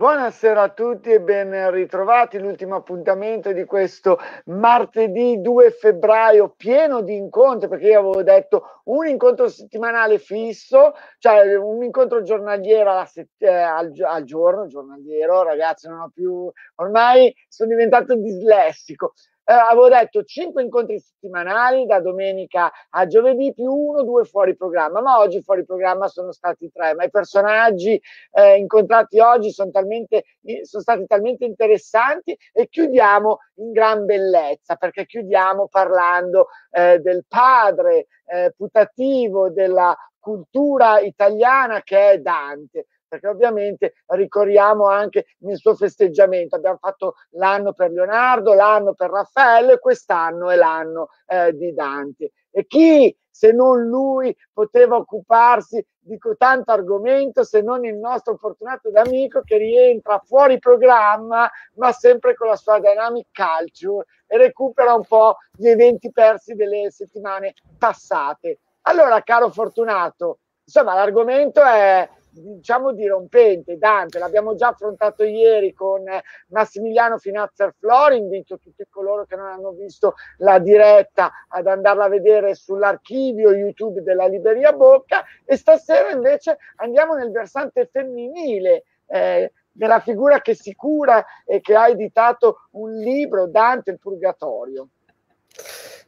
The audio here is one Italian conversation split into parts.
Buonasera a tutti e ben ritrovati. L'ultimo appuntamento di questo martedì 2 febbraio, pieno di incontri, perché io avevo detto un incontro settimanale fisso, cioè un incontro giornaliero sett- eh, al, al, giorno, giornaliero, ragazzi, non ho più, ormai sono diventato dislessico eh, avevo detto 5 incontri settimanali da domenica a giovedì più uno, due fuori programma, ma oggi fuori programma sono stati tre, ma i personaggi eh, incontrati oggi sono, talmente, sono stati talmente interessanti e chiudiamo in gran bellezza perché chiudiamo parlando eh, del padre eh, putativo della cultura italiana che è Dante perché ovviamente ricorriamo anche nel suo festeggiamento. Abbiamo fatto l'anno per Leonardo, l'anno per Raffaello e quest'anno è l'anno eh, di Dante. E chi se non lui poteva occuparsi di tanto argomento se non il nostro fortunato d'amico che rientra fuori programma ma sempre con la sua dynamic culture e recupera un po' gli eventi persi delle settimane passate. Allora, caro fortunato, insomma l'argomento è diciamo dirompente. Dante l'abbiamo già affrontato ieri con eh, Massimiliano Finazzer Flori, invito tutti coloro che non hanno visto la diretta ad andarla a vedere sull'archivio YouTube della Liberia Bocca e stasera invece andiamo nel versante femminile. Eh, della figura che si cura e che ha editato un libro, Dante il Purgatorio.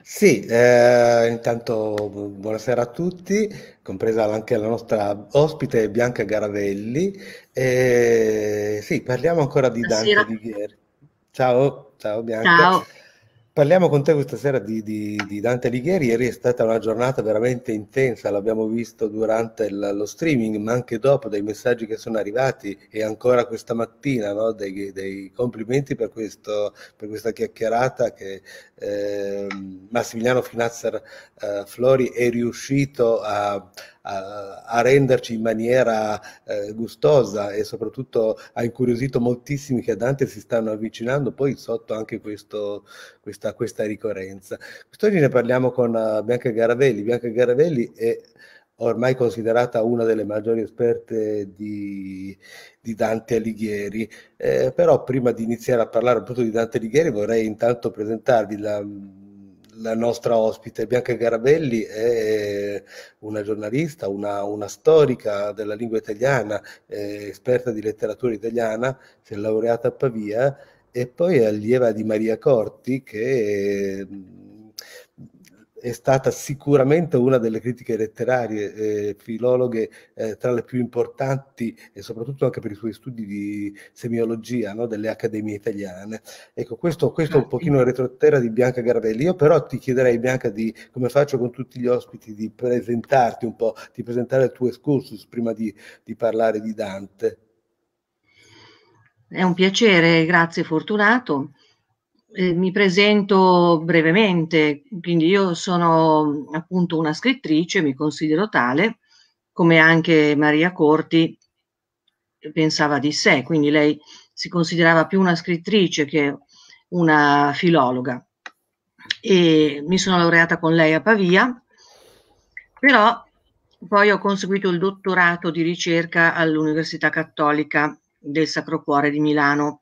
Sì, eh, intanto buonasera a tutti, compresa anche la nostra ospite Bianca Garavelli. Eh, sì, parliamo ancora di Dante Buonasera. Alighieri. Ciao, ciao Bianca. Ciao. Parliamo con te questa sera di, di, di, Dante Alighieri, ieri è stata una giornata veramente intensa, l'abbiamo visto durante il, lo streaming, ma anche dopo dai messaggi che sono arrivati e ancora questa mattina no? dei, dei, complimenti per, questo, per, questa chiacchierata che eh, Massimiliano Finazzer eh, Flori è riuscito a, a, a renderci in maniera eh, gustosa e soprattutto ha incuriosito moltissimi che a Dante si stanno avvicinando poi sotto anche questo, questa, questa ricorrenza. Quest'oggi ne parliamo con eh, Bianca Garavelli. Bianca Garavelli è ormai considerata una delle maggiori esperte di, di Dante Alighieri. Eh, però prima di iniziare a parlare appunto di Dante Alighieri vorrei intanto presentarvi la la nostra ospite Bianca Garabelli è una giornalista, una, una storica della lingua italiana, esperta di letteratura italiana, si è laureata a Pavia e poi è allieva di Maria Corti che è stata sicuramente una delle critiche letterarie eh, filologhe eh, tra le più importanti e soprattutto anche per i suoi studi di semiologia no? delle accademie italiane. Ecco, questo, questo è un ah, pochino il retroterra di Bianca Gardelli. Io però ti chiederei, Bianca, di, come faccio con tutti gli ospiti, di presentarti un po', di presentare il tuo excursus prima di, di parlare di Dante. È un piacere, grazie Fortunato. Eh, mi presento brevemente, quindi io sono appunto una scrittrice, mi considero tale, come anche Maria Corti pensava di sé, quindi lei si considerava più una scrittrice che una filologa. E mi sono laureata con lei a Pavia, però poi ho conseguito il dottorato di ricerca all'Università Cattolica del Sacro Cuore di Milano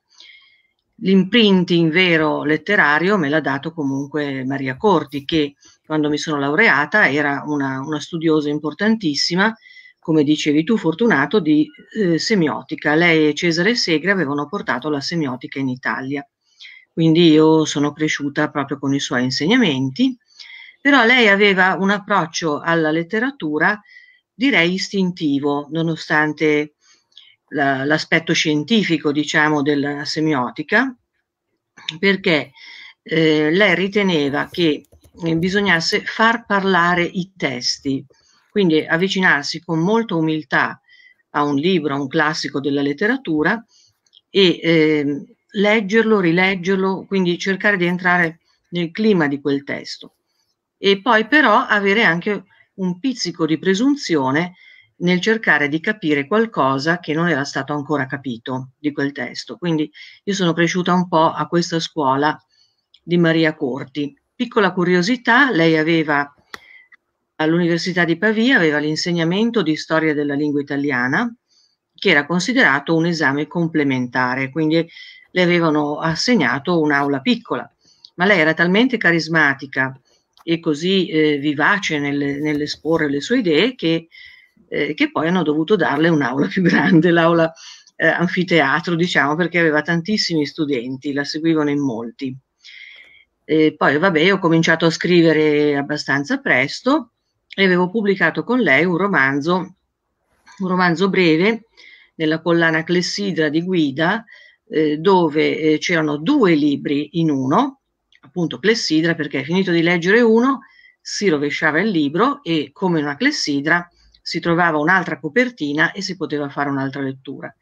l'imprinting vero letterario me l'ha dato comunque Maria Corti, che quando mi sono laureata era una, una studiosa importantissima, come dicevi tu, fortunato, di eh, semiotica. Lei e Cesare Segre avevano portato la semiotica in Italia. Quindi io sono cresciuta proprio con i suoi insegnamenti, però lei aveva un approccio alla letteratura direi istintivo, nonostante la, l'aspetto scientifico, diciamo, della semiotica, perché eh, lei riteneva che eh, bisognasse far parlare i testi, quindi avvicinarsi con molta umiltà a un libro, a un classico della letteratura e eh, leggerlo, rileggerlo, quindi cercare di entrare nel clima di quel testo. E poi però avere anche un pizzico di presunzione nel cercare di capire qualcosa che non era stato ancora capito di quel testo. Quindi io sono cresciuta un po' a questa scuola di Maria Corti. Piccola curiosità, lei aveva all'Università di Pavia aveva l'insegnamento di storia della lingua italiana, che era considerato un esame complementare, quindi le avevano assegnato un'aula piccola, ma lei era talmente carismatica e così eh, vivace nel, nell'esporre le sue idee che eh, che poi hanno dovuto darle un'aula più grande, l'aula eh, anfiteatro, diciamo, perché aveva tantissimi studenti, la seguivano in molti. E poi, vabbè, ho cominciato a scrivere abbastanza presto e avevo pubblicato con lei un romanzo, un romanzo breve nella collana Clessidra di Guida, eh, dove eh, c'erano due libri in uno, appunto Clessidra, perché finito di leggere uno, si rovesciava il libro e, come una Clessidra, si trovava un'altra copertina e si poteva fare un'altra lettura.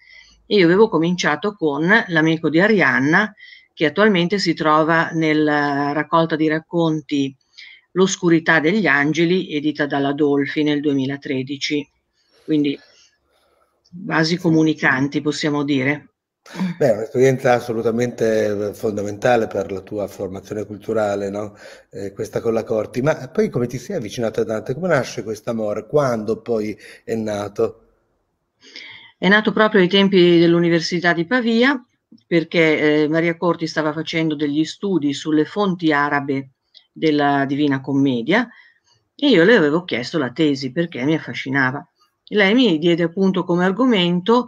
E io avevo cominciato con L'amico di Arianna, che attualmente si trova nella eh, raccolta di racconti L'oscurità degli angeli, edita dalla Dolfi nel 2013. Quindi vasi comunicanti, possiamo dire. Beh, è un'esperienza assolutamente eh, fondamentale per la tua formazione culturale, no? eh, questa con la Corti. Ma poi come ti sei avvicinata a Dante? Come nasce questo amore? Quando poi è nato? È nato proprio ai tempi dell'Università di Pavia, perché eh, Maria Corti stava facendo degli studi sulle fonti arabe della Divina Commedia e io le avevo chiesto la tesi perché mi affascinava. Lei mi diede appunto come argomento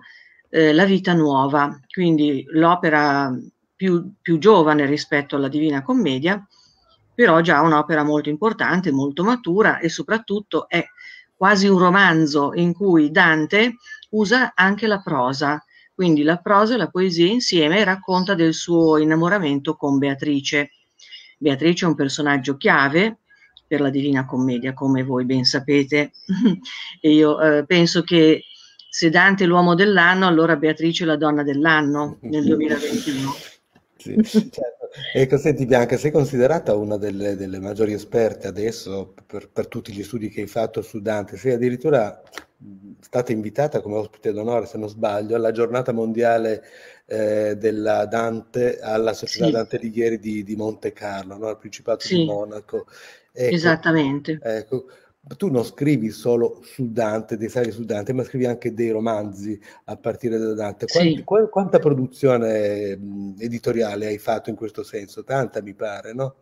eh, la vita nuova, quindi l'opera più, più, giovane rispetto alla Divina Commedia, però già un'opera molto importante, molto matura e soprattutto è quasi un romanzo in cui Dante usa anche la prosa, quindi la prosa e la poesia insieme racconta del suo innamoramento con Beatrice. Beatrice è un personaggio chiave per la Divina Commedia, come voi ben sapete. e io eh, penso che se Dante è l'uomo dell'anno, allora Beatrice è la donna dell'anno nel 2021. Sì, certo. Ecco, senti Bianca, sei considerata una delle, delle maggiori esperte adesso per, per, tutti gli studi che hai fatto su Dante, sei addirittura stata invitata come ospite d'onore, se non sbaglio, alla giornata mondiale eh, della Dante, alla Società sì. Dante Alighieri di, di Monte Carlo, no? al Principato sì. di Monaco. Ecco, Esattamente. Ecco, tu non scrivi solo su Dante, dei saggi su Dante, ma scrivi anche dei romanzi a partire da Dante. Quanti, sì. qu- quanta produzione editoriale hai fatto in questo senso? Tanta mi pare, no?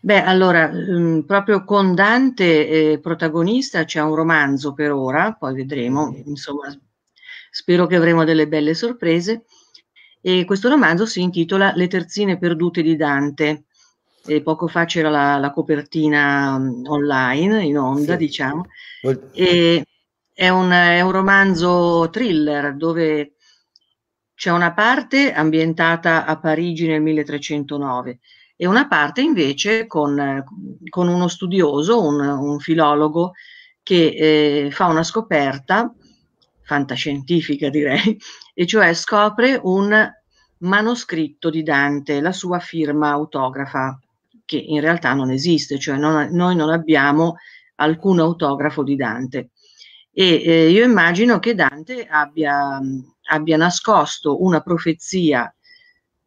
Beh, allora, mh, proprio con Dante eh, protagonista c'è un romanzo per ora, poi vedremo, mm. insomma, spero che avremo delle belle sorprese. E questo romanzo si intitola Le terzine perdute di Dante e poco fa c'era la, la copertina mm, online, in onda, sì. diciamo. E è un, è un romanzo thriller dove c'è una parte ambientata a Parigi nel 1309 e una parte invece con, con uno studioso, un, un filologo, che eh, fa una scoperta fantascientifica direi, e cioè scopre un manoscritto di Dante, la sua firma autografa che in realtà non esiste, cioè non, noi non abbiamo alcun autografo di Dante. E eh, io immagino che Dante abbia, abbia nascosto una profezia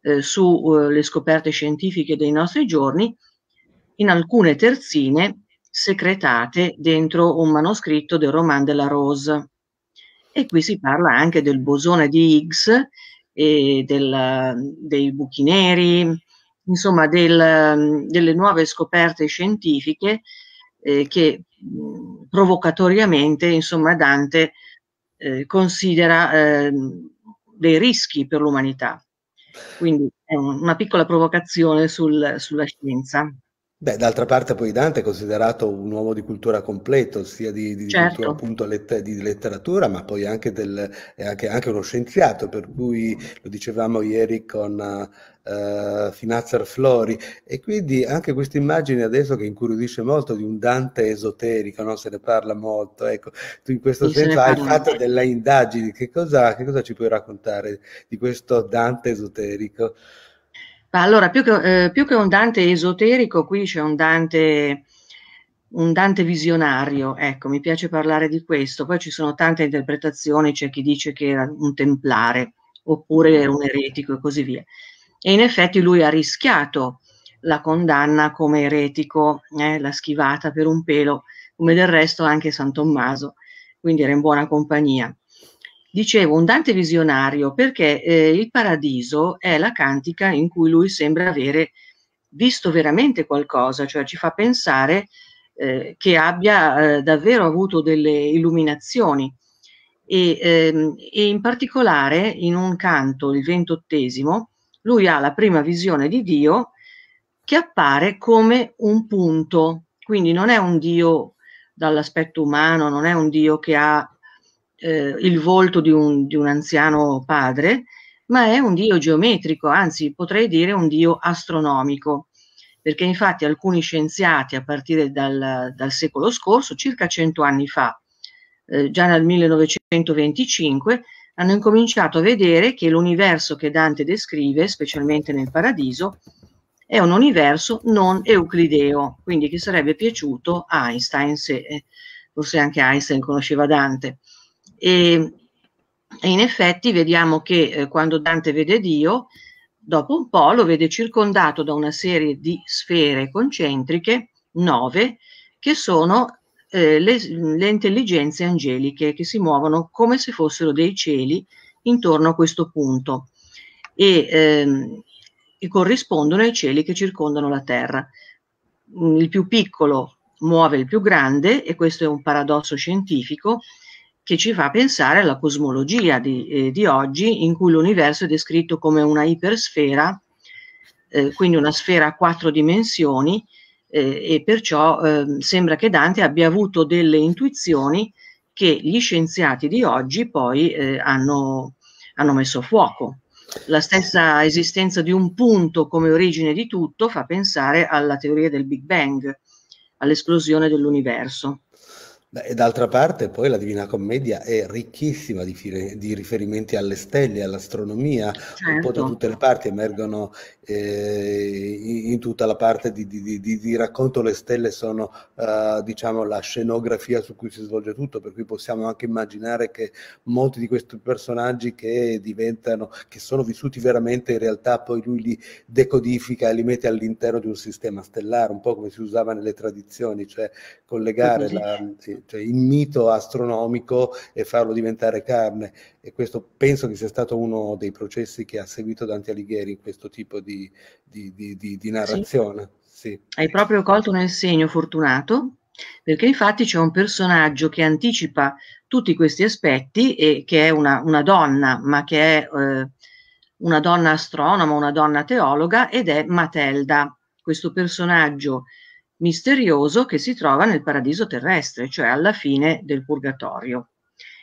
eh, sulle eh, scoperte scientifiche dei nostri giorni in alcune terzine secretate dentro un manoscritto del Roman della Rose. E qui si parla anche del bosone di Higgs e del, dei buchi neri, insomma, del, mm, delle nuove scoperte scientifiche eh, che mm, provocatoriamente insomma, Dante eh, considera eh, dei rischi per l'umanità. Quindi è una piccola provocazione sul, sulla scienza. Beh, d'altra parte poi Dante è considerato un uomo di cultura completo, sia di, di certo. cultura appunto lette, di letteratura, ma poi anche, del, anche, anche, uno scienziato, per cui lo dicevamo ieri con uh, eh, Finazzer Flori, e quindi anche questa immagine adesso che incuriosisce molto di un Dante esoterico, no? se ne parla molto, ecco, tu in questo non senso hai fatto della indagine, che cosa, che cosa ci puoi raccontare di questo Dante esoterico? allora, più che, eh, più che, un Dante esoterico, qui c'è un Dante, un Dante visionario, ecco, mi piace parlare di questo. Poi ci sono tante interpretazioni, c'è chi dice che era un templare, oppure era mm. un eretico e così via. E in effetti lui ha rischiato la condanna come eretico, eh, l'ha schivata per un pelo, come del resto anche San Tommaso, quindi era in buona compagnia. Dicevo, un Dante visionario perché eh, il paradiso è la cantica in cui lui sembra avere visto veramente qualcosa, cioè ci fa pensare eh, che abbia eh, davvero avuto delle illuminazioni. E, ehm, e, in particolare in un canto, il ventottesimo, lui ha la prima visione di Dio che appare come un punto, quindi non è un Dio dall'aspetto umano, non è un Dio che ha eh, il volto di un, di un anziano padre, ma è un dio geometrico, anzi potrei dire un dio astronomico, perché infatti alcuni scienziati a partire dal, dal secolo scorso, circa 100 anni fa, eh, già nel 1925, hanno incominciato a vedere che l'universo che Dante descrive, specialmente nel Paradiso, è un universo non euclideo, quindi che sarebbe piaciuto a Einstein se... Eh, forse anche Einstein conosceva Dante, e, e in effetti vediamo che eh, quando Dante vede Dio, dopo un po' lo vede circondato da una serie di sfere concentriche, nove, che sono eh, le, le intelligenze angeliche che si muovono come se fossero dei cieli intorno a questo punto e, ehm, e corrispondono ai cieli che circondano la Terra. Il più piccolo muove il più grande e questo è un paradosso scientifico che ci fa pensare alla cosmologia di, eh, di oggi, in cui l'universo è descritto come una ipersfera, eh, quindi una sfera a quattro dimensioni, eh, e perciò ehm, sembra che Dante abbia avuto delle intuizioni che gli scienziati di oggi poi eh, hanno, hanno messo a fuoco. La stessa esistenza di un punto come origine di tutto fa pensare alla teoria del Big Bang, all'esplosione dell'universo. Beh, d'altra parte poi la Divina Commedia è ricchissima di, fire, di riferimenti alle stelle, all'astronomia, certo. un po' da certo. tutte le parti, emergono eh, in tutta la parte di, di, di racconto le stelle sono eh, diciamo la scenografia su cui si svolge tutto, per cui possiamo anche immaginare che molti di questi personaggi che diventano, che sono vissuti veramente in realtà poi lui li decodifica e li mette all'interno di un sistema stellare, un po' come si usava nelle tradizioni, cioè collegare la... Sì, cioè il mito astronomico e farlo diventare carne. E questo penso che sia stato uno dei processi che ha seguito Dante Alighieri in questo tipo di, di, di, di narrazione. Sì. Sì. Hai proprio colto nel segno fortunato, perché infatti c'è un personaggio che anticipa tutti questi aspetti e che è una, una donna, ma che è eh, una donna astronoma, una donna teologa ed è Matelda, questo personaggio misterioso che si trova nel paradiso terrestre, cioè alla fine del purgatorio.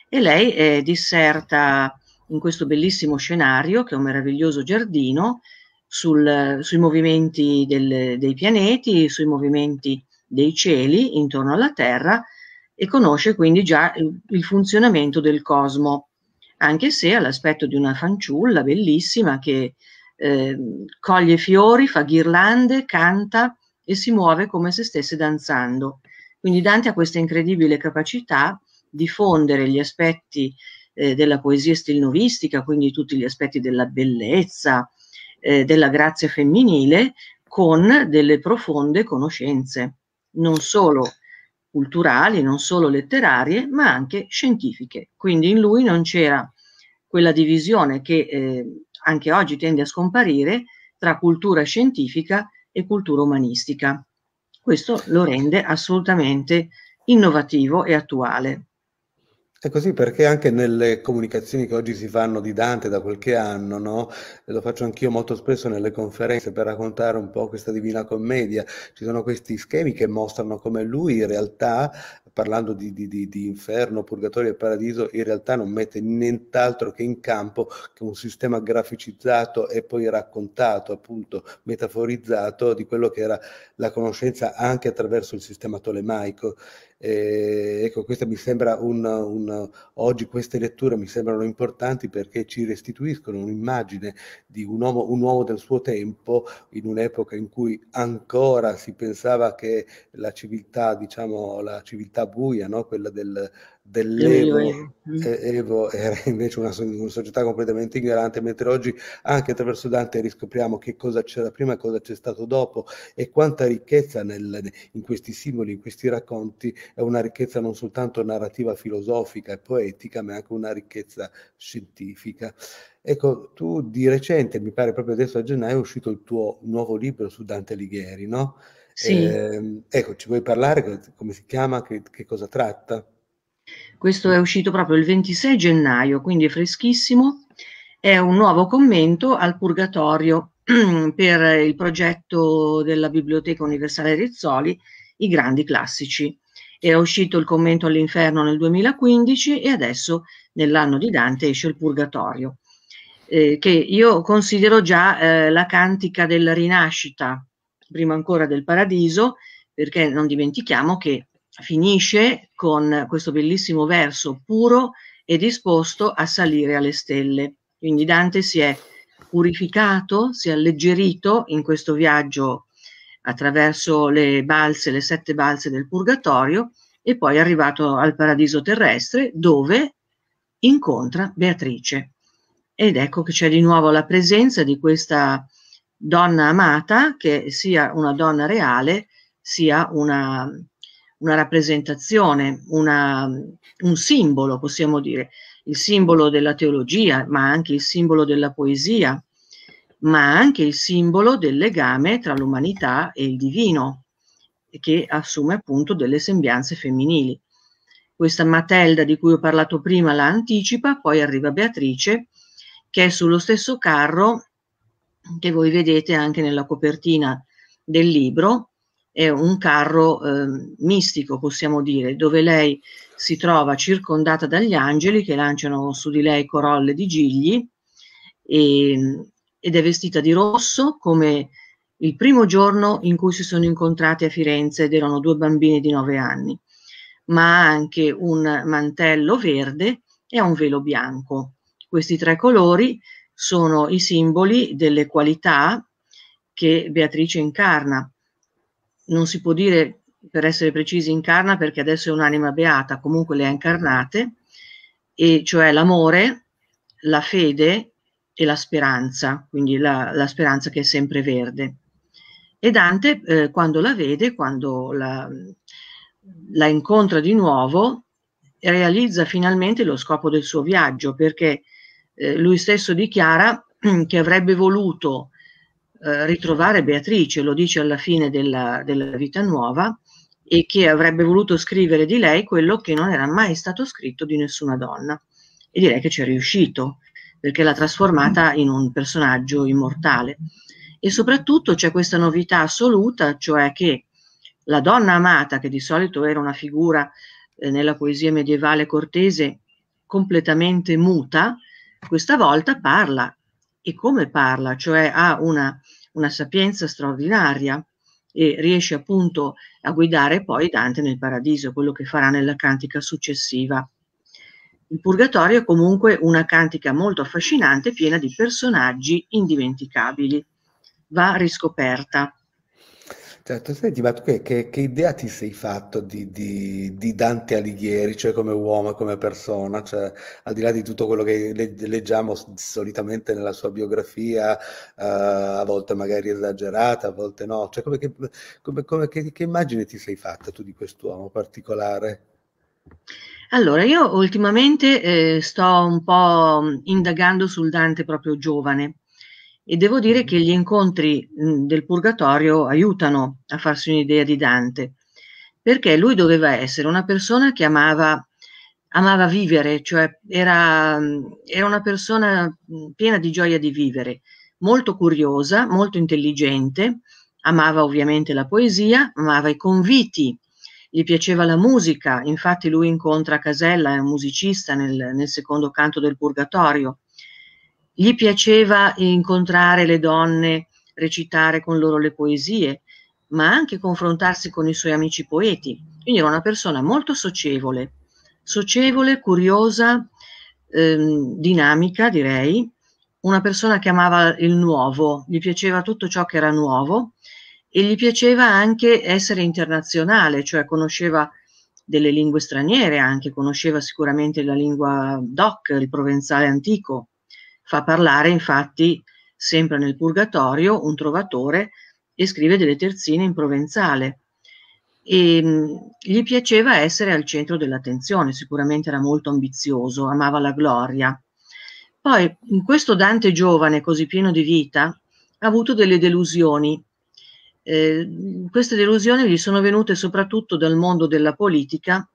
E lei eh, disserta in questo bellissimo scenario, che è un meraviglioso giardino, sul, sui movimenti del, dei pianeti, sui movimenti dei cieli intorno alla Terra e conosce quindi già il, il funzionamento del cosmo, anche se ha l'aspetto di una fanciulla bellissima che eh, coglie fiori, fa ghirlande, canta, e si muove come se stesse danzando. Quindi Dante ha questa incredibile capacità di fondere gli aspetti eh, della poesia stilnovistica, quindi tutti gli aspetti della bellezza, eh, della grazia femminile, con delle profonde conoscenze, non solo culturali, non solo letterarie, ma anche scientifiche. Quindi in lui non c'era quella divisione che eh, anche oggi tende a scomparire tra cultura scientifica e cultura umanistica. Questo lo rende assolutamente innovativo e attuale. È così perché anche nelle comunicazioni che oggi si fanno di Dante da qualche anno, no? lo faccio anch'io molto spesso nelle conferenze per raccontare un po' questa Divina Commedia, ci sono questi schemi che mostrano come lui in realtà, parlando di, di, di, di inferno, purgatorio e paradiso, in realtà non mette nient'altro che in campo che un sistema graficizzato e poi raccontato, appunto metaforizzato, di quello che era la conoscenza anche attraverso il sistema tolemaico. Eh, ecco, questa mi sembra una, una, oggi queste letture mi sembrano importanti perché ci restituiscono un'immagine di un uomo, un uomo del suo tempo, in un'epoca in cui ancora si pensava che la civiltà, diciamo, la civiltà buia, no? quella del, dell'Evo, Evo era invece una, una, società completamente ignorante, mentre oggi anche attraverso Dante riscopriamo che cosa c'era prima, cosa c'è stato dopo e quanta ricchezza nel, in questi simboli, in questi racconti, è una ricchezza non soltanto narrativa, filosofica e poetica, ma anche una ricchezza scientifica. Ecco, tu di recente, mi pare proprio adesso a gennaio, è uscito il tuo nuovo libro su Dante Alighieri, no? Sì. Eh, ecco, ci vuoi parlare? Come si chiama? che, che cosa tratta? Questo è uscito proprio il 26 gennaio, quindi è freschissimo. È un nuovo commento al Purgatorio per il progetto della Biblioteca Universale Rizzoli, I grandi classici. Era uscito il commento all'inferno nel 2015 e adesso nell'anno di Dante esce il Purgatorio, eh, che io considero già eh, la cantica della rinascita, prima ancora del paradiso, perché non dimentichiamo che finisce con questo bellissimo verso puro e disposto a salire alle stelle. Quindi Dante si è purificato, si è alleggerito in questo viaggio attraverso le balze, le sette balze del purgatorio e poi è arrivato al paradiso terrestre dove incontra Beatrice. Ed ecco che c'è di nuovo la presenza di questa donna amata, che sia una donna reale, sia una una rappresentazione, una, un simbolo, possiamo dire, il simbolo della teologia, ma anche il simbolo della poesia, ma anche il simbolo del legame tra l'umanità e il divino, che assume appunto delle sembianze femminili. Questa Matelda di cui ho parlato prima la anticipa, poi arriva Beatrice, che è sullo stesso carro che voi vedete anche nella copertina del libro, è un carro eh, mistico, possiamo dire, dove lei si trova circondata dagli angeli che lanciano su di lei corolle di gigli e, ehm, ed è vestita di rosso come il primo giorno in cui si sono incontrati a Firenze ed erano due bambini di nove anni, ma ha anche un mantello verde e un velo bianco. Questi tre colori sono i simboli delle qualità che Beatrice incarna non si può dire per essere precisi incarna perché adesso è un'anima beata, comunque le ha incarnate, e cioè l'amore, la fede e la speranza, quindi la, la speranza che è sempre verde. E Dante eh, quando la vede, quando la, la incontra di nuovo, realizza finalmente lo scopo del suo viaggio, perché eh, lui stesso dichiara che avrebbe voluto eh, ritrovare Beatrice, lo dice alla fine della, della vita nuova, e che avrebbe voluto scrivere di lei quello che non era mai stato scritto di nessuna donna. E direi che ci è riuscito, perché l'ha trasformata in un personaggio immortale. E soprattutto c'è questa novità assoluta, cioè che la donna amata, che di solito era una figura eh, nella poesia medievale cortese completamente muta, questa volta parla e come parla, cioè ha una, una sapienza straordinaria e riesce appunto a guidare poi Dante nel paradiso, quello che farà nella cantica successiva. Il Purgatorio è comunque una cantica molto affascinante, piena di personaggi indimenticabili. Va riscoperta. Certo, senti, ma tu che, che- che idea ti sei fatto di, di- di Dante Alighieri, cioè come uomo e come persona? Cioè, al di là di tutto quello che le- leggiamo solitamente nella sua biografia, eh, a volte magari esagerata, a volte no, cioè, come che, come- come- che- che immagine ti sei fatta tu di quest'uomo particolare? Allora, io ultimamente eh, sto un po' mm, indagando sul Dante proprio giovane, e devo dire mm. che gli incontri mm, del Purgatorio aiutano a farsi un'idea di Dante, perché lui doveva essere una persona che amava, amava vivere, cioè era, mm, era una persona piena di gioia di vivere, molto curiosa, molto intelligente, amava ovviamente la poesia, amava i conviti, gli piaceva la musica, infatti lui incontra Casella, è un musicista nel, nel secondo canto del Purgatorio gli piaceva incontrare le donne, recitare con loro le poesie, ma anche confrontarsi con i suoi amici poeti. Quindi era una persona molto socievole, socievole, curiosa, ehm, dinamica, direi, una persona che amava il nuovo, gli piaceva tutto ciò che era nuovo e gli piaceva anche essere internazionale, cioè conosceva delle lingue straniere anche, conosceva sicuramente la lingua doc, il provenzale antico, Fa parlare infatti sempre nel Purgatorio un trovatore e scrive delle terzine in provenzale. E, ehm, gli piaceva essere al centro dell'attenzione, sicuramente era molto ambizioso, amava la gloria. Poi, in questo Dante giovane, così pieno di vita, ha avuto delle delusioni. Eh, queste delusioni gli sono venute soprattutto dal mondo della politica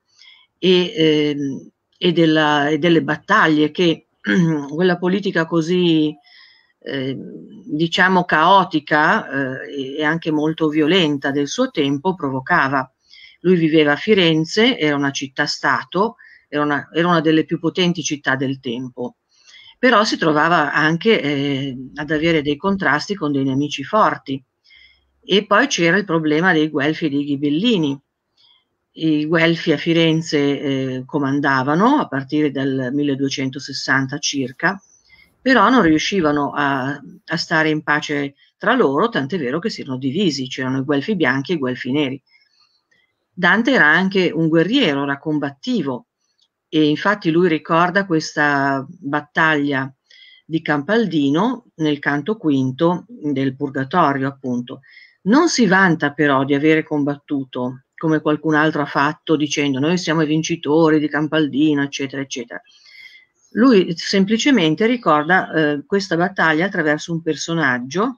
e, eh, e, della, e delle battaglie che quella politica così eh, diciamo caotica eh, e anche molto violenta del suo tempo provocava. Lui viveva a Firenze, era una città-stato, era una, era una delle più potenti città del tempo, però si trovava anche eh, ad avere dei contrasti con dei nemici forti. E poi c'era il problema dei guelfi e dei ghibellini, i Guelfi a Firenze eh, comandavano a partire dal 1260 circa, però non riuscivano a, a stare in pace tra loro, tant'è vero che si erano divisi, c'erano i Guelfi bianchi e i Guelfi neri. Dante era anche un guerriero, era combattivo e infatti lui ricorda questa battaglia di Campaldino nel canto quinto del Purgatorio, appunto. Non si vanta però di avere combattuto come qualcun altro ha fatto dicendo noi siamo i vincitori di Campaldino, eccetera, eccetera. Lui semplicemente ricorda eh, questa battaglia attraverso un personaggio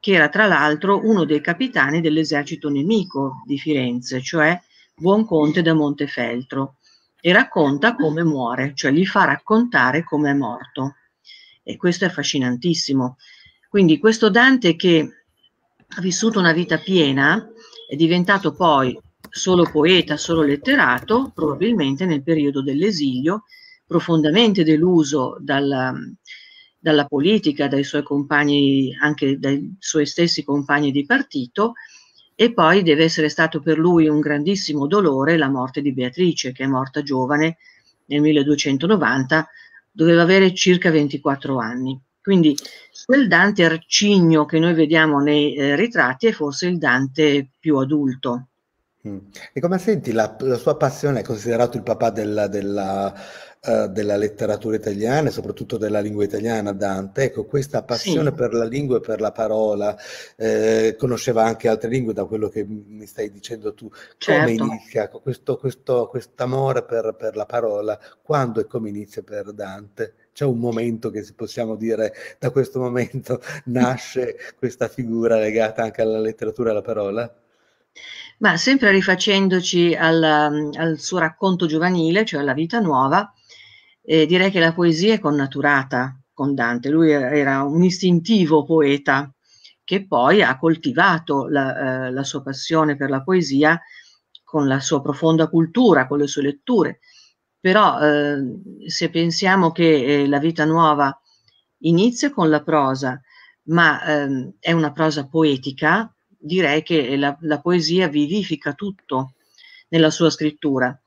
che era tra l'altro uno dei capitani dell'esercito nemico di Firenze, cioè Buonconte da Montefeltro, e racconta come muore, cioè gli fa raccontare come è morto. E questo è affascinantissimo. Quindi questo Dante che ha vissuto una vita piena è diventato poi solo poeta, solo letterato, probabilmente nel periodo dell'esilio, profondamente deluso dalla, dalla politica, dai suoi compagni, anche dai suoi stessi compagni di partito, e poi deve essere stato per lui un grandissimo dolore la morte di Beatrice, che è morta giovane nel 1290, doveva avere circa 24 anni. Quindi quel Dante arcigno che noi vediamo nei eh, ritratti è forse il Dante più adulto. Mm. E come senti la, la, sua passione? È considerato il papà della, della, uh, della, letteratura italiana e soprattutto della lingua italiana, Dante. Ecco, questa passione sì. per la lingua e per la parola, eh, conosceva anche altre lingue da quello che mi stai dicendo tu. Certo. Come inizia questo, questo amore per, per, la parola? Quando e come inizia per Dante? C'è un momento che possiamo dire da questo momento nasce questa figura legata anche alla letteratura e alla parola? Ma sempre rifacendoci alla, al suo racconto giovanile, cioè alla vita nuova, eh, direi che la poesia è connaturata con Dante. Lui era un istintivo poeta che poi ha coltivato la, eh, la sua passione per la poesia con la sua profonda cultura, con le sue letture. Però eh, se pensiamo che eh, la vita nuova inizia con la prosa, ma ehm, è una prosa poetica, direi che la, la poesia vivifica tutto nella sua scrittura.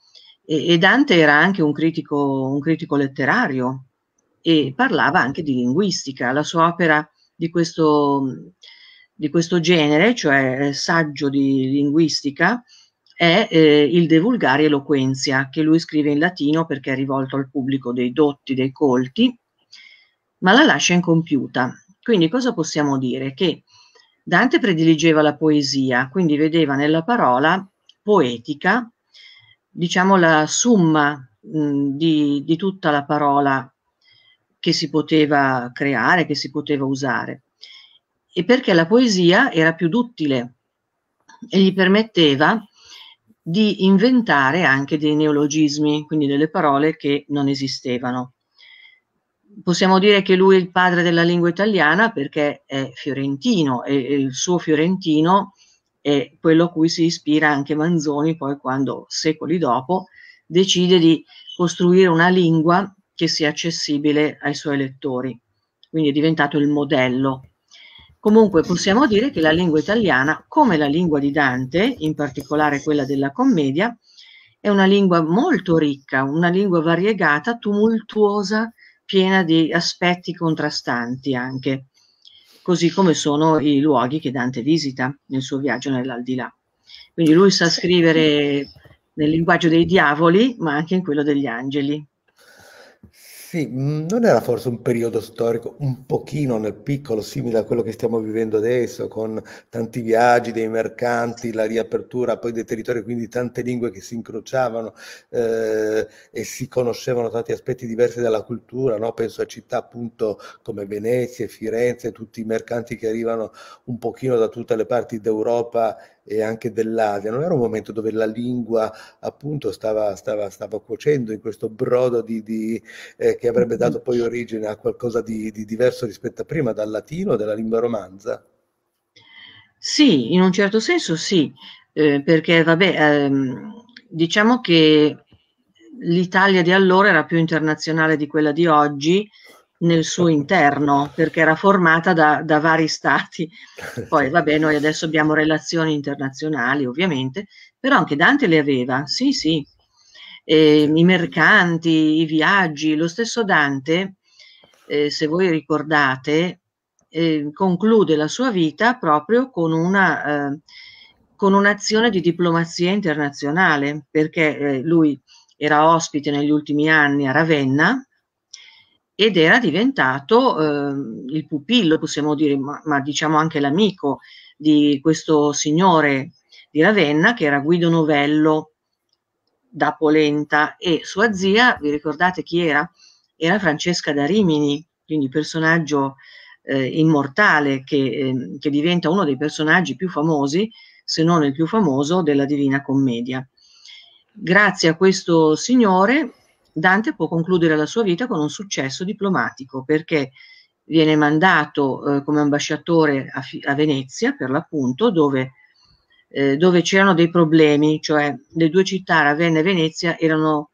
E, e Dante era anche un critico, un critico, letterario e parlava anche di linguistica. La sua opera di questo, di questo genere, cioè saggio di linguistica, è eh, il De Vulgari Eloquenzia, che lui scrive in latino perché è rivolto al pubblico dei dotti, dei colti, ma la lascia incompiuta. Quindi cosa possiamo dire? Che Dante prediligeva la poesia, quindi vedeva nella parola poetica, diciamo la summa mh, di, di tutta la parola che si poteva creare, che si poteva usare. E perché la poesia era più duttile e gli permetteva di inventare anche dei neologismi, quindi delle parole che non esistevano possiamo dire che lui è il padre della lingua italiana perché è fiorentino e il suo fiorentino è quello a cui si ispira anche Manzoni poi quando secoli dopo decide di costruire una lingua che sia accessibile ai suoi lettori. Quindi è diventato il modello. Comunque possiamo dire che la lingua italiana, come la lingua di Dante, in particolare quella della commedia, è una lingua molto ricca, una lingua variegata, tumultuosa, piena di aspetti contrastanti anche, così come sono i luoghi che Dante visita nel suo viaggio nell'aldilà. Quindi lui sa scrivere nel linguaggio dei diavoli, ma anche in quello degli angeli. Sì, mm, non era forse un periodo storico un pochino nel piccolo simile a quello che stiamo vivendo adesso, con tanti viaggi dei mercanti, la riapertura poi dei territori, quindi tante lingue che si incrociavano eh, e si conoscevano tanti aspetti diversi della cultura, no? penso a città appunto come Venezia, Firenze, tutti i mercanti che arrivano un pochino da tutte le parti d'Europa e anche dell'Asia. Non era un momento dove la lingua appunto stava, stava, stava cuocendo in questo brodo di, di, eh, che avrebbe dato poi origine a qualcosa di, di diverso rispetto a prima, dal latino, dalla lingua romanza? Sì, in un certo senso sì, eh, perché vabbè, ehm, diciamo che l'Italia di allora era più internazionale di quella di oggi nel suo interno, perché era formata da, da, vari stati. Poi, vabbè, noi adesso abbiamo relazioni internazionali, ovviamente, però anche Dante le aveva, sì, sì. E, I mercanti, i viaggi, lo stesso Dante, eh, se voi ricordate, eh, conclude la sua vita proprio con una... Eh, con un'azione di diplomazia internazionale, perché eh, lui era ospite negli ultimi anni a Ravenna, ed era diventato eh, il pupillo, possiamo dire, ma, ma diciamo anche l'amico di questo signore di Ravenna che era Guido Novello da Polenta e sua zia, vi ricordate chi era? Era Francesca da Rimini, quindi personaggio eh, immortale che, eh, che, diventa uno dei personaggi più famosi, se non il più famoso, della Divina Commedia. Grazie a questo signore Dante può concludere la sua vita con un successo diplomatico perché viene mandato eh, come ambasciatore a, a, Venezia, per l'appunto, dove, eh, dove, c'erano dei problemi, cioè le due città, Ravenna e Venezia, erano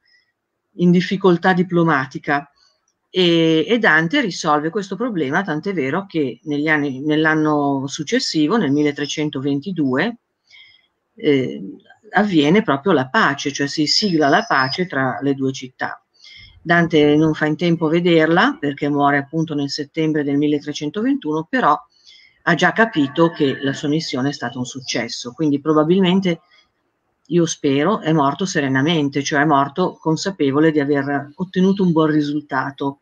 in difficoltà diplomatica e, e Dante risolve questo problema, tant'è vero che anni, nell'anno successivo, nel 1322, eh, avviene proprio la pace, cioè si sigla la pace tra le due città. Dante non fa in tempo a vederla perché muore appunto nel settembre del 1321, però ha già capito che la sua missione è stata un successo, quindi probabilmente, io spero, è morto serenamente, cioè è morto consapevole di aver ottenuto un buon risultato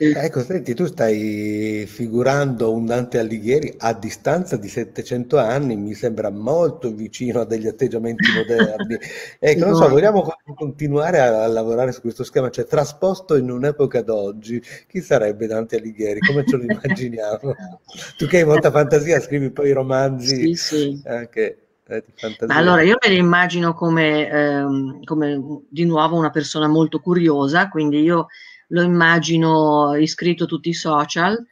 eh, ecco, senti, tu stai figurando un Dante Alighieri a distanza di 700 anni, mi sembra molto vicino a degli atteggiamenti moderni. Ecco, non so, vogliamo continuare a, lavorare su questo schema, cioè trasposto in un'epoca d'oggi, chi sarebbe Dante Alighieri? Come ce lo immaginiamo? tu che hai molta fantasia, scrivi poi romanzi. Sì, sì. Anche. Eh, allora, io me lo immagino come, ehm, come, di nuovo una persona molto curiosa, quindi io lo immagino iscritto a tutti i social,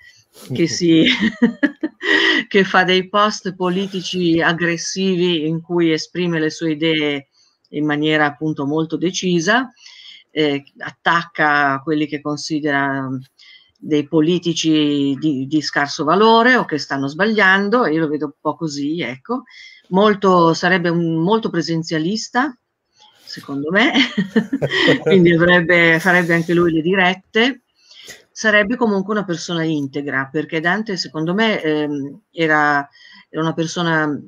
che, mhm. si, che fa dei post politici aggressivi in cui esprime le sue idee in maniera appunto molto decisa, eh, attacca quelli che considera mm, dei politici di, di, scarso valore o che stanno sbagliando, io lo vedo un po' così, ecco, molto, sarebbe un, molto presenzialista, secondo me, quindi avrebbe, farebbe anche lui le dirette. Sarebbe comunque una persona integra, perché Dante, secondo me, ehm, era, era una persona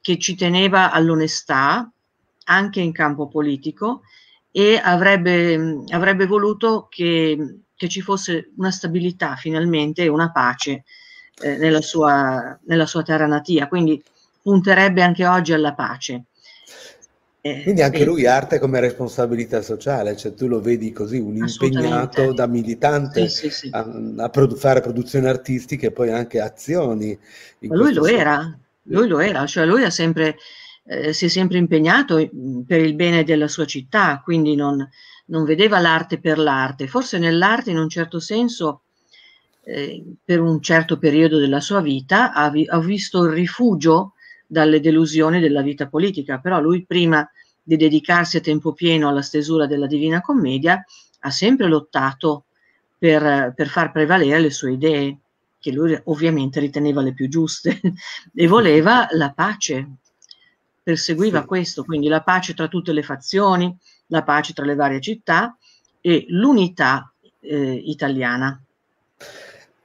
che ci teneva all'onestà, anche in campo politico, e avrebbe, avrebbe voluto che, che, ci fosse una stabilità finalmente e una pace eh, nella, sua, nella sua terra natia. Quindi punterebbe anche oggi alla pace eh, quindi anche lui arte come responsabilità sociale, cioè tu lo vedi così, un impegnato da militante sì, sì, sì. A, a produ- fare produzioni artistiche e poi anche azioni. Lui lo, era, lui lo era, cioè lui sempre, eh, si è sempre impegnato mm, per il bene della sua città, quindi non, non vedeva l'arte per l'arte, forse nell'arte in un certo senso eh, per un certo periodo della sua vita ha, vi- ha visto il rifugio dalle delusioni della vita politica, però lui prima di dedicarsi a tempo pieno alla stesura della Divina Commedia ha sempre lottato per, per far prevalere le sue idee, che lui ovviamente riteneva le più giuste, e voleva la pace, perseguiva sì. questo, quindi la pace tra tutte le fazioni, la pace tra le varie città e l'unità eh, italiana.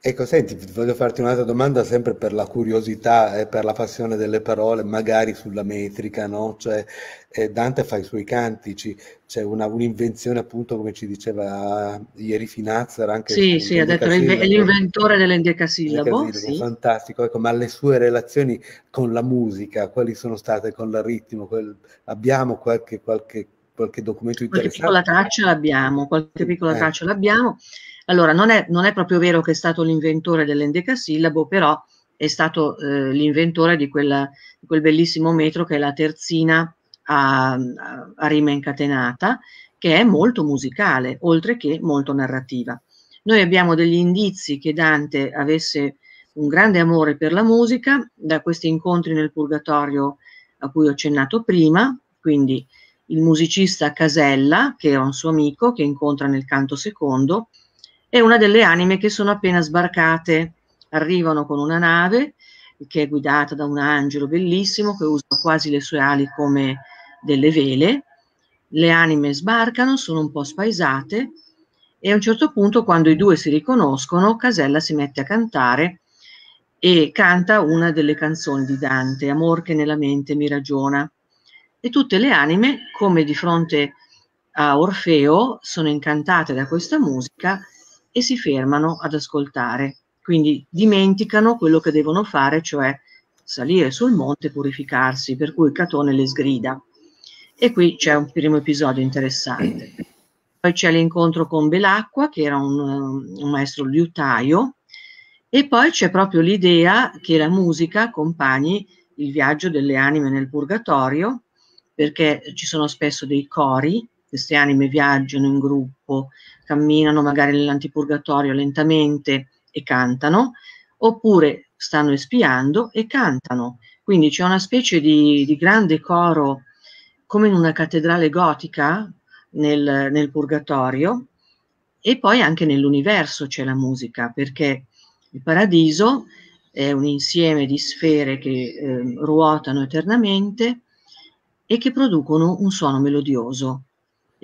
Ecco, senti, voglio farti un'altra domanda sempre per la curiosità e per la passione delle parole, magari sulla metrica, no? Cioè, eh, Dante fa i suoi cantici, c'è una, un'invenzione appunto, come ci diceva ieri Finazza, anche... Sì, sì, ha detto, è l'inventore dell'endecasillabo, sì. Fantastico, ecco, ma le sue relazioni con la musica, quali sono state con il ritmo? Quel, abbiamo qualche, qualche, qualche documento qualche interessante? Qualche piccola traccia l'abbiamo, qualche piccola eh. traccia l'abbiamo. Allora, non è, non è proprio vero che è stato l'inventore dell'endecasillabo, però è stato eh, l'inventore di, quella, di, quel bellissimo metro che è la terzina a, a, rima incatenata, che è molto musicale, oltre che molto narrativa. Noi abbiamo degli indizi che Dante avesse un grande amore per la musica, da questi incontri nel purgatorio a cui ho accennato prima, quindi il musicista Casella, che era un suo amico, che incontra nel canto secondo, è una delle anime che sono appena sbarcate. Arrivano con una nave che è guidata da un angelo bellissimo che usa quasi le sue ali come delle vele. Le anime sbarcano, sono un po' spaesate e a un certo punto quando i due si riconoscono, Casella si mette a cantare e canta una delle canzoni di Dante, Amor che nella mente mi ragiona. E tutte le anime, come di fronte a Orfeo, sono incantate da questa musica e si fermano ad ascoltare, quindi dimenticano quello che devono fare, cioè salire sul monte e purificarsi, per cui Catone le sgrida. E qui c'è un primo episodio interessante. Poi c'è l'incontro con Belacqua, che era un, un maestro liutaio, e poi c'è proprio l'idea che la musica accompagni il viaggio delle anime nel purgatorio, perché ci sono spesso dei cori, queste anime viaggiano in gruppo camminano magari nell'antipurgatorio lentamente e cantano, oppure stanno espiando e cantano. Quindi c'è una specie di, di grande coro, come in una cattedrale gotica nel, nel purgatorio, e poi anche nell'universo c'è la musica, perché il paradiso è un insieme di sfere che eh, ruotano eternamente e che producono un suono melodioso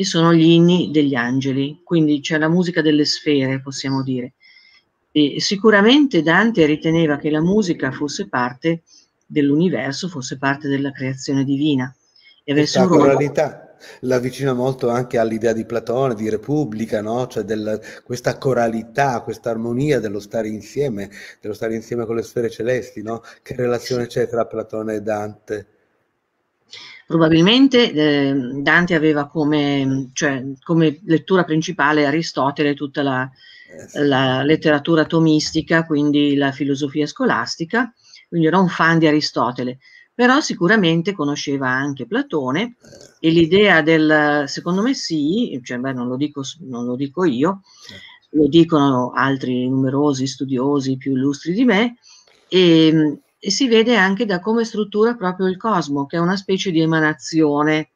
e sono gli inni degli angeli, quindi c'è la musica delle sfere, possiamo dire. E sicuramente Dante riteneva che la musica fosse parte dell'universo, fosse parte della creazione divina. E avesse la coralità l'avvicina molto anche all'idea di Platone, di Repubblica, no? cioè del, questa coralità, questa armonia dello stare insieme, dello stare insieme con le sfere celesti, no? che relazione c'è tra Platone e Dante? Probabilmente eh, Dante aveva come, cioè, come, lettura principale Aristotele tutta la, eh, la, letteratura tomistica, quindi la filosofia scolastica, quindi era un fan di Aristotele, però sicuramente conosceva anche Platone eh. e l'idea del, secondo me sì, cioè, beh, non, lo dico, non, lo dico, io, certo. lo dicono altri numerosi studiosi più illustri di me, e, ehm, e si vede anche da come struttura proprio il cosmo, che è una specie di emanazione,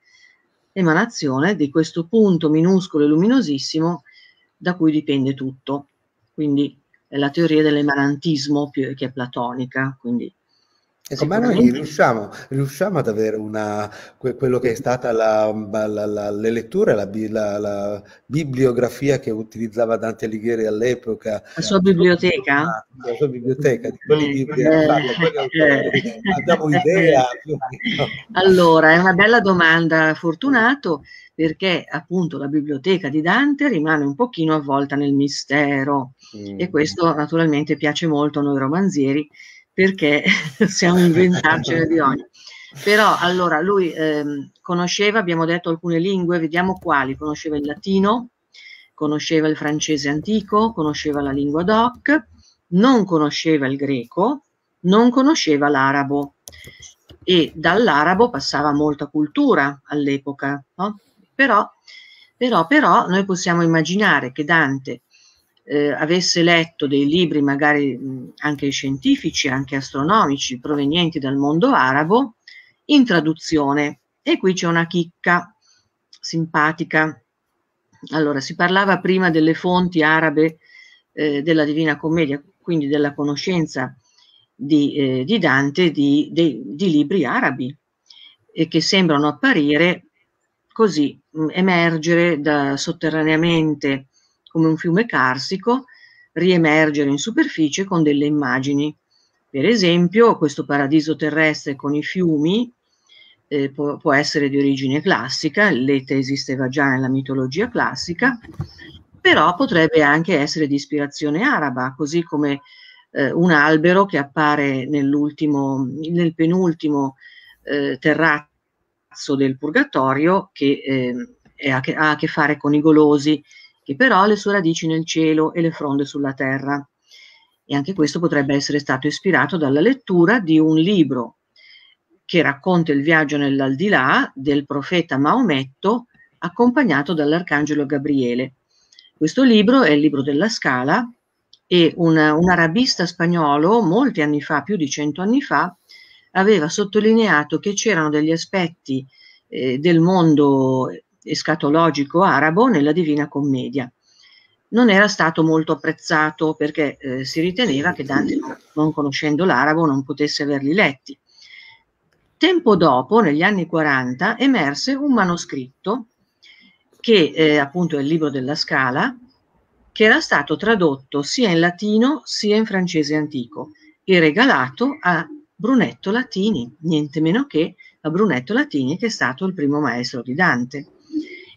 emanazione di questo punto minuscolo e luminosissimo da cui dipende tutto. Quindi è la teoria dell'emanantismo che è platonica, quindi eh ma noi riusciamo, riusciamo, ad avere una, quello che è stata la, la, la, le letture, la, bibliografia che utilizzava Dante Alighieri all'epoca. La sua biblioteca? Ah, la sua biblioteca, di quelli di, eh, eh, abbiamo idea. allora, è una bella domanda, fortunato, perché appunto la biblioteca di Dante rimane un pochino avvolta nel mistero mm. e questo naturalmente piace molto a noi romanzieri perché siamo eh, inventarcene eh, di ogni. Eh. Però allora lui eh, conosceva, abbiamo detto alcune lingue, vediamo quali, conosceva il latino, conosceva il francese antico, conosceva la lingua doc, non conosceva il greco, non conosceva l'arabo e dall'arabo passava molta cultura all'epoca, no? però, però, però noi possiamo immaginare che Dante eh, avesse letto dei libri magari anche scientifici, anche astronomici, provenienti dal mondo arabo, in traduzione. E qui c'è una chicca simpatica. Allora, si parlava prima delle fonti arabe eh, della Divina Commedia, quindi della conoscenza di, eh, di Dante di, di, di, libri arabi, eh, che sembrano apparire così, mh, emergere da, sotterraneamente come un fiume carsico, riemergere in superficie con delle immagini. Per esempio, questo paradiso terrestre con i fiumi eh, può, può, essere di origine classica, l'ete esisteva già nella mitologia classica, però potrebbe anche essere di ispirazione araba, così come eh, un albero che appare nel penultimo eh, terrazzo del purgatorio che ha, eh, che ha a che fare con i golosi che però ha le sue radici nel cielo e le fronde sulla terra. E anche questo potrebbe essere stato ispirato dalla lettura di un libro che racconta il viaggio nell'aldilà del profeta Maometto accompagnato dall'arcangelo Gabriele. Questo libro è il libro della Scala e una, un arabista spagnolo molti anni fa, più di cento anni fa, aveva sottolineato che c'erano degli aspetti eh, del mondo escatologico arabo nella Divina Commedia. Non era stato molto apprezzato perché eh, si riteneva che Dante, non conoscendo l'arabo, non potesse averli letti. Tempo dopo, negli anni 40, emerse un manoscritto che eh, appunto è il libro della Scala, che era stato tradotto sia in latino sia in francese antico e regalato a Brunetto Latini, niente meno che a Brunetto Latini che è stato il primo maestro di Dante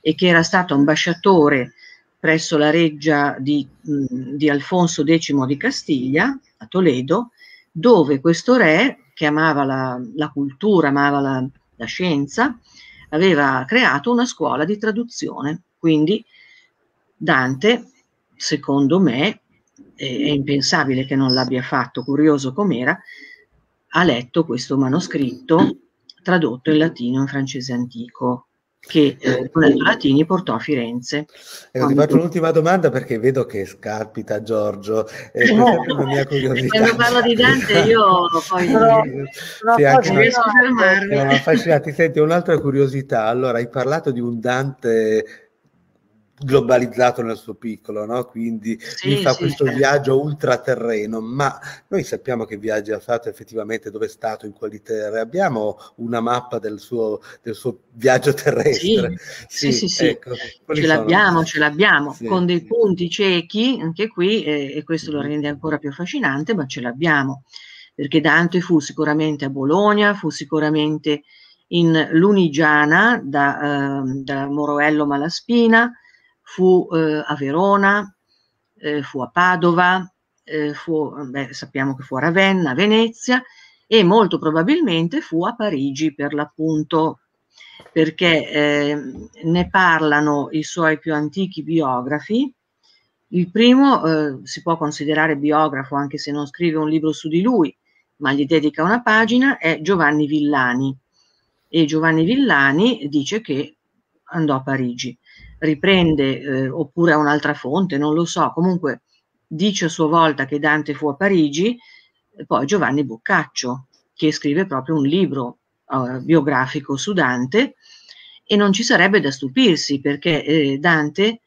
e che era stato ambasciatore presso la reggia di, di Alfonso X di Castiglia, a Toledo, dove questo re, che amava la, la cultura, amava la, la scienza, aveva creato una scuola di traduzione. Quindi Dante, secondo me, è impensabile che non l'abbia fatto, curioso com'era, ha letto questo manoscritto tradotto in latino e in francese antico che eh, Brunello Latini portò a Firenze. Ecco, ti faccio tu... un'ultima domanda perché vedo che scarpita Giorgio. Eh, no. Quando parlo di Dante io poi però, però no, anche non riesco a fermarmi. No, affascinati. Senti, un'altra curiosità. Allora, hai parlato di un Dante globalizzato nel suo piccolo, no? quindi sì, mi fa sì. questo viaggio ultraterreno, ma noi sappiamo che viaggi ha fatto effettivamente dove è stato, in quali terre, abbiamo una mappa del suo, del suo viaggio terrestre. Sì, sì, sì, sì ecco. ce l'abbiamo, ce l'abbiamo, con dei punti ciechi anche qui eh, e questo lo mhm. rende ancora più affascinante, ma ce l'abbiamo, perché Dante fu sicuramente a Bologna, fu sicuramente in Lunigiana da, eh, da Moroello Malaspina, fu eh, a Verona, eh, fu a Padova, eh, fu, beh, sappiamo che fu a Ravenna, a Venezia e molto probabilmente fu a Parigi per l'appunto, perché ehm, ne parlano i suoi più antichi biografi. Il primo eh, si può considerare biografo anche se non scrive un libro su di lui, ma gli dedica una pagina, è Giovanni Villani. E Giovanni Villani dice che andò a Parigi riprende eh, oppure a un'altra fonte, non lo so, comunque dice a sua volta che Dante fu a Parigi, poi Giovanni Boccaccio, che scrive proprio un libro eh, biografico su Dante, e non ci sarebbe da stupirsi perché eh, Dante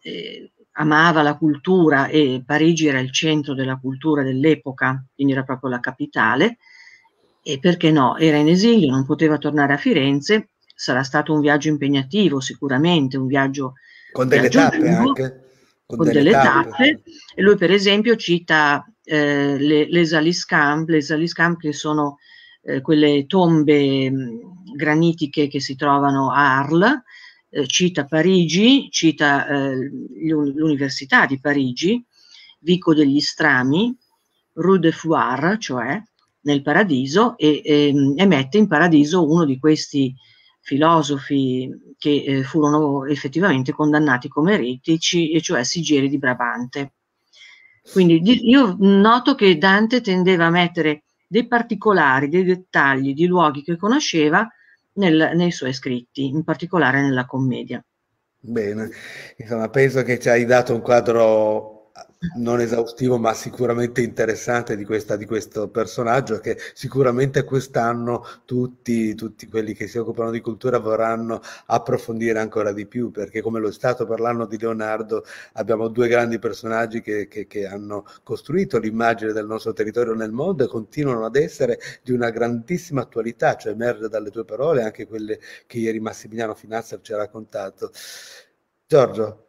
eh, amava la cultura e Parigi era il centro della cultura dell'epoca, quindi era proprio la capitale, e perché no, era in esilio, non poteva tornare a Firenze sarà stato un viaggio impegnativo sicuramente, un viaggio... Con delle viaggio tappe lungo, anche. Con, con delle, delle tappe. tappe. E lui per esempio cita eh, le, les Aliscamp, les Aliscamp che sono eh, quelle tombe mh, mm, granitiche che si trovano a Arles, eh, cita Parigi, cita eh, l'Università di Parigi, Vico degli Strami, Rue de Foire, cioè nel paradiso, e, e, ehm, e mette in paradiso uno di questi filosofi che eh, furono effettivamente condannati come eretici, e cioè Sigeri di Brabante. Quindi io noto che Dante tendeva a mettere dei particolari, dei dettagli di luoghi che conosceva nel, nei suoi scritti, in particolare nella commedia. Bene, insomma, penso che ci hai dato un quadro non esaustivo ma sicuramente interessante di, questa, di questo personaggio che sicuramente quest'anno tutti, tutti, quelli che si occupano di cultura vorranno approfondire ancora di più perché come lo è stato per l'anno di Leonardo abbiamo due grandi personaggi che, che, che hanno costruito l'immagine del nostro territorio nel mondo e continuano ad essere di una grandissima attualità, cioè emerge dalle tue parole anche quelle che ieri Massimiliano Finazza ci ha raccontato. Giorgio,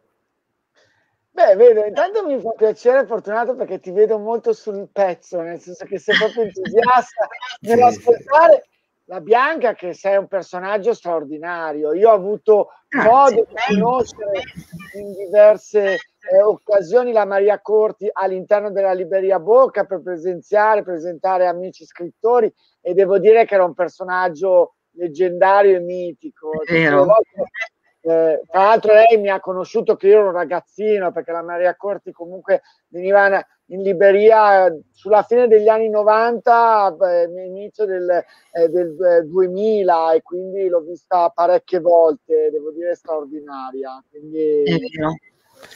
Beh, vedo, intanto mi fa piacere Fortunato perché ti vedo molto sul pezzo, nel senso che sei proprio entusiasta nell'ascoltare sì, la Bianca che sei un personaggio straordinario. Io ho avuto modo di conoscere in diverse eh, occasioni la Maria Corti all'interno della Liberia Bocca per presenziare, presentare amici scrittori e devo dire che era un personaggio leggendario e mitico. Vero. Cioè, eh, tra l'altro lei mi ha conosciuto che io ero un ragazzino perché la Maria Corti comunque veniva in Liberia eh, sulla fine degli anni 90, eh, inizio del, eh, del 2000 eh, e quindi l'ho vista parecchie volte, devo dire straordinaria. Quindi... È vero,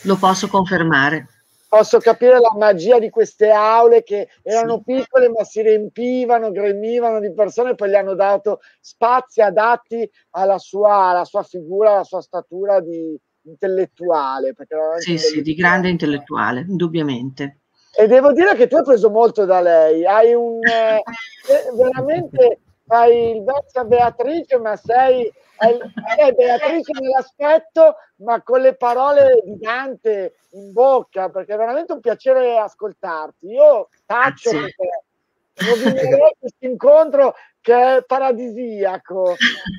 lo posso confermare posso capire la magia di queste aule che erano piccole ma si riempivano, gremivano di persone e poi gli hanno dato spazi adatti alla sua, alla sua figura, alla sua statura di intellettuale. sì, sì, di grande intellettuale, indubbiamente. E devo dire che tu hai preso molto da lei, hai un... Eh, eh veramente fai il verso Beatrice ma sei è Beatrice nell'aspetto, ma con le parole di Dante in bocca, perché è veramente un piacere ascoltarti. Io taccio perché rovinerei questo incontro che è paradisiaco.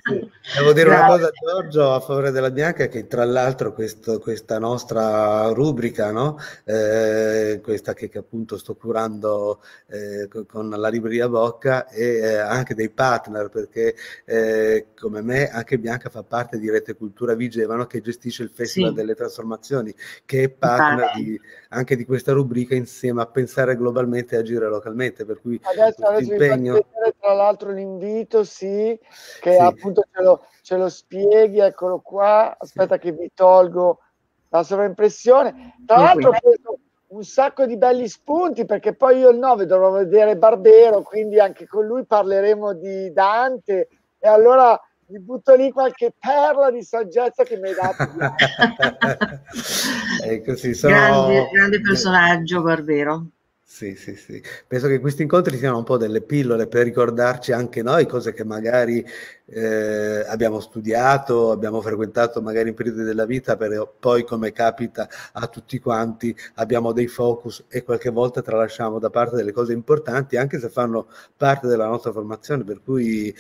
Devo dire Grazie. una cosa a Giorgio a favore della Bianca, che tra l'altro questo, questa nostra rubrica, no? eh, questa che, che, appunto sto curando eh, con la libreria Bocca, e eh, anche dei partner, perché eh, come me anche Bianca fa parte di Rete Cultura Vigevano che gestisce il Festival sì. delle Trasformazioni, che è partner di, anche di questa rubrica insieme a pensare globalmente e agire localmente. Per cui adesso, adesso impegno... Vedere, tra l'altro l'invito, sì, che sì. appunto ce lo, ce lo, spieghi, eccolo qua, aspetta sì. che vi tolgo la sovraimpressione. Tra l'altro ho preso un sacco di belli spunti perché poi io il 9 dovrò vedere Barbero, quindi anche con lui parleremo di Dante e allora mi butto lì qualche perla di saggezza che mi hai dato. ecco, sì, sono... grande, grande personaggio, Barbero. Sì, sì, sì. Penso che questi incontri siano un po' delle pillole per ricordarci anche noi cose che magari eh, abbiamo studiato, abbiamo frequentato magari in periodi della vita, però poi come capita a tutti quanti abbiamo dei focus e qualche volta tralasciamo da parte delle cose importanti, anche se fanno parte della nostra formazione, per cui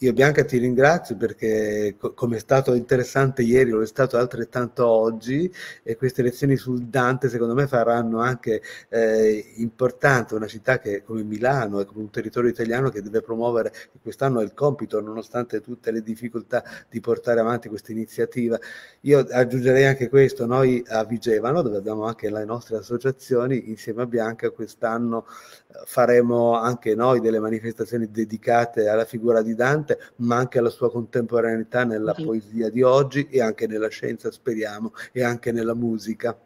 io Bianca ti ringrazio perché co- come è stato interessante ieri lo è stato altrettanto oggi e queste lezioni sul Dante secondo me faranno anche eh, importante una città che, come Milano e come un territorio italiano che deve promuovere quest'anno il compito nonostante tutte le difficoltà di portare avanti questa iniziativa. Io aggiungerei anche questo, noi a Vigevano dove abbiamo anche le nostre associazioni insieme a Bianca quest'anno eh, faremo anche noi delle manifestazioni dedicate alla figura di Dante Dante, ma anche alla sua contemporaneità nella sì. poesia di oggi e anche nella scienza, speriamo, e anche nella musica.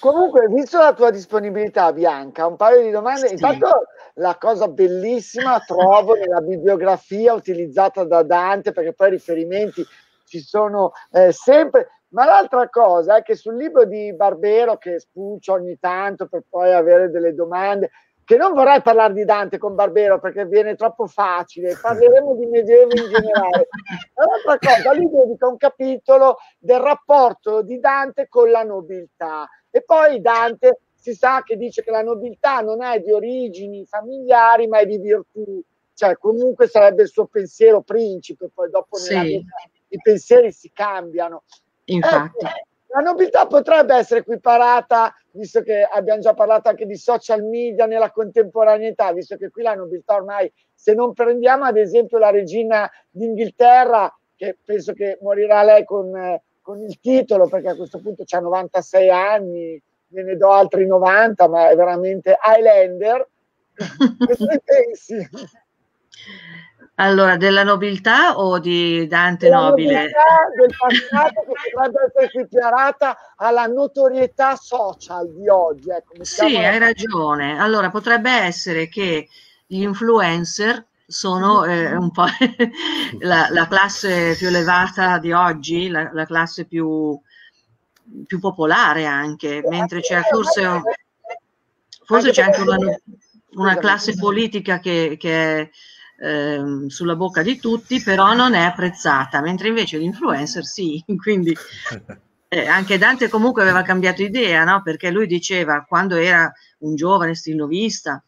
Comunque, visto la tua disponibilità, Bianca, un paio di domande. Sì. Intanto, la cosa bellissima trovo nella bibliografia utilizzata da Dante, perché poi i riferimenti ci sono eh, sempre. Ma l'altra cosa è che sul libro di Barbero, che spuccio ogni tanto per poi avere delle domande, che non vorrei parlare di Dante con Barbero perché viene troppo facile, parleremo di Medioevo in generale. Un'altra cosa, lui dedica un capitolo del rapporto di Dante con la nobiltà. E poi Dante si sa che dice che la nobiltà non è di origini familiari, ma è di virtù. Cioè, comunque sarebbe il suo pensiero principe, poi dopo sì. vita, i pensieri si cambiano. Infatti. Eh, la nobiltà potrebbe essere equiparata, visto che abbiamo già parlato anche di social media nella contemporaneità, visto che qui la nobiltà ormai, se non prendiamo ad esempio la regina d'Inghilterra, che penso che morirà lei con, eh, con il titolo, perché a questo punto ha 96 anni, me ne do altri 90, ma è veramente Highlander. Cosa ne pensi? Allora, della nobiltà o di Dante Nobile? Del passato che potrebbe essere equiparata alla notorietà social di oggi. Ecco, sì, hai ragione. Allora, potrebbe essere che gli influencer sono mm. eh, un po' la, la, classe più elevata di oggi, la, la classe più, più, popolare anche, mentre c'è eh, forse, forse c'è anche una, una classe politica che, che è Ehm, sulla bocca di tutti, però non è apprezzata, mentre invece l'influencer sì, quindi eh, anche Dante comunque aveva cambiato idea, no? perché lui diceva quando era un giovane stilovista,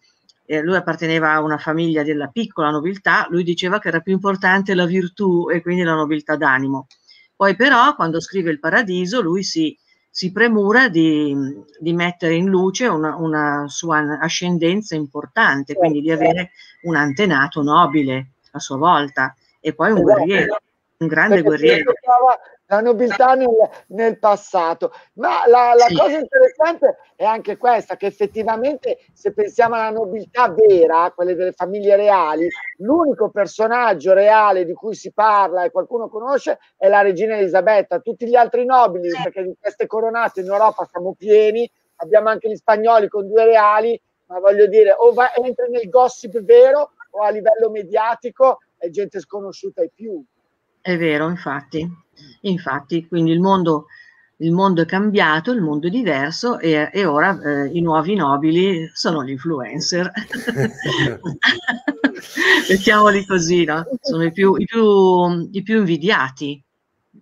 eh, lui apparteneva a una famiglia della piccola nobiltà, lui diceva che era più importante la virtù e quindi la nobiltà d'animo. Poi però quando scrive il paradiso lui si si premura di, di mettere in luce una, una, sua ascendenza importante, quindi di avere un antenato nobile a sua volta e poi un esatto. guerriero, un grande guerriero la nobiltà nel, nel passato. Ma la, la sì. cosa interessante è anche questa, che effettivamente se pensiamo alla nobiltà vera, quelle delle famiglie reali, l'unico personaggio reale di cui si parla e qualcuno conosce è la regina Elisabetta. Tutti gli altri nobili, perché di queste coronate in Europa siamo pieni, abbiamo anche gli spagnoli con due reali, ma voglio dire, o va, entra nel gossip vero o a livello mediatico è gente sconosciuta ai più. È vero, infatti. Infatti, quindi il mondo, il mondo è cambiato, il mondo è diverso e, e ora eh, i nuovi nobili sono gli influencer. Mettiamoli così, no? Sono i più, i più, i più invidiati,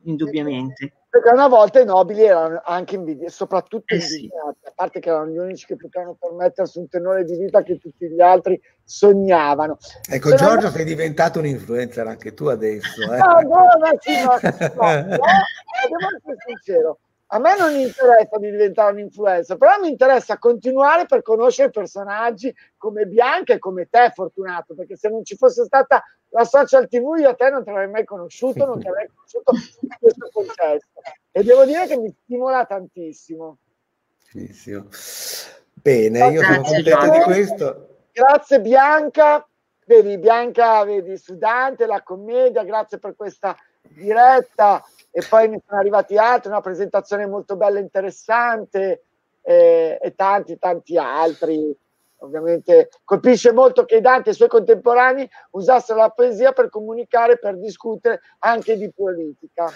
indubbiamente. Perché una volta i nobili erano anche invidiati, soprattutto eh sì. a parte che erano gli unici che potevano permettersi un tenore di vita che tutti gli altri sognavano. Ecco, Se Giorgio, non... sei diventato un influencer anche tu adesso. Eh. No, no, sì, no, no, no, devo essere sincero. A me non interessa di diventare un influencer, però mi interessa continuare per conoscere personaggi come Bianca e come te, Fortunato, perché se non ci fosse stata la social TV io a te non ti avrei mai conosciuto, non ti avrei conosciuto in questo contesto. E devo dire che mi stimola tantissimo. Benissimo. Bene, io sono contento di questo. Grazie Bianca, vedi Bianca, vedi su Dante, la commedia, grazie per questa diretta e poi ne sono arrivati altri, una presentazione molto bella interessante eh, e tanti tanti altri Ovviamente colpisce molto che Dante e i suoi contemporanei usassero la poesia per comunicare, per discutere anche di politica.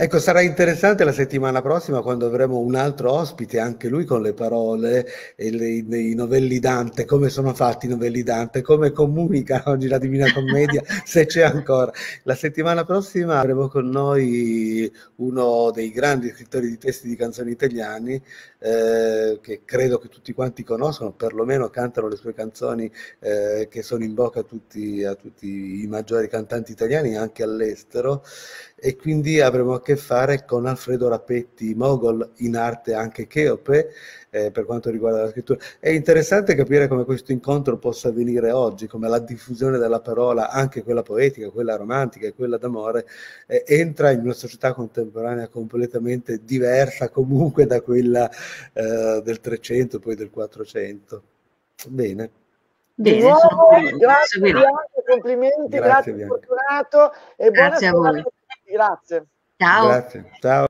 Ecco, sarà interessante la settimana prossima quando avremo un altro ospite, anche lui con le parole e le, le, i novelli Dante, come sono fatti i novelli Dante, come comunica oggi la Divina Commedia, se c'è ancora. La settimana prossima avremo con noi uno dei grandi scrittori di testi di canzoni italiani, eh, che credo che tutti quanti conoscono, perlomeno cantano le sue canzoni eh, che sono in bocca a tutti, a tutti i maggiori cantanti italiani, anche all'estero e quindi avremo a che fare con Alfredo Rapetti Mogol, in arte anche Cheope, eh, per quanto riguarda la scrittura. È interessante capire come questo incontro possa avvenire oggi, come la diffusione della parola, anche quella poetica, quella romantica e quella d'amore, eh, entra in una società contemporanea completamente diversa comunque da quella eh, del 300, poi del 400. Bene. Bene, nuovo, grazie, grazie, complimenti, grazie, grazie Fortunato e grazie a voi. Grazie. Ciao. Grazie. Ciao.